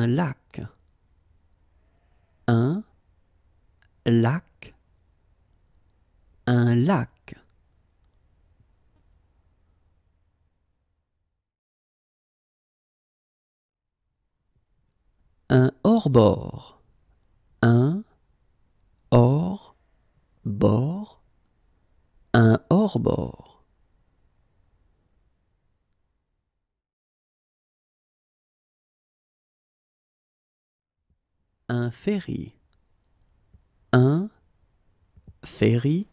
un lac. Un lac. Un lac. Un hors-bord. Un hors-bord. Un hors-bord. un ferry. Un ferry.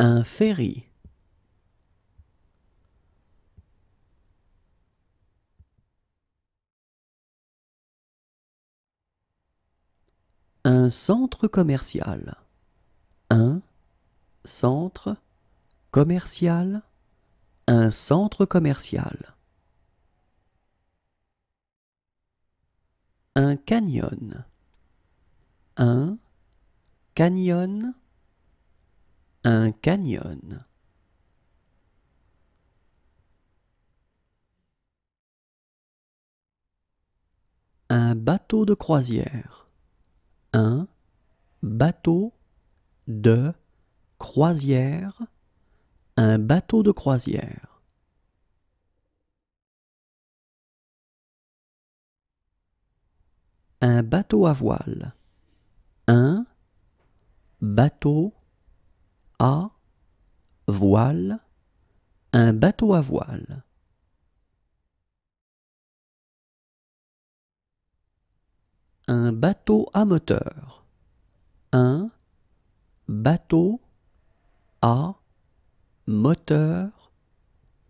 Un ferry. Un centre commercial. Un centre commercial. Un centre commercial. un canyon, un canyon, un canyon. Un bateau de croisière, un bateau de croisière, un bateau de croisière. un bateau à voile. Un bateau à voile. Un bateau à voile. Un bateau à moteur. Un bateau à moteur.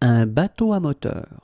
Un bateau à moteur.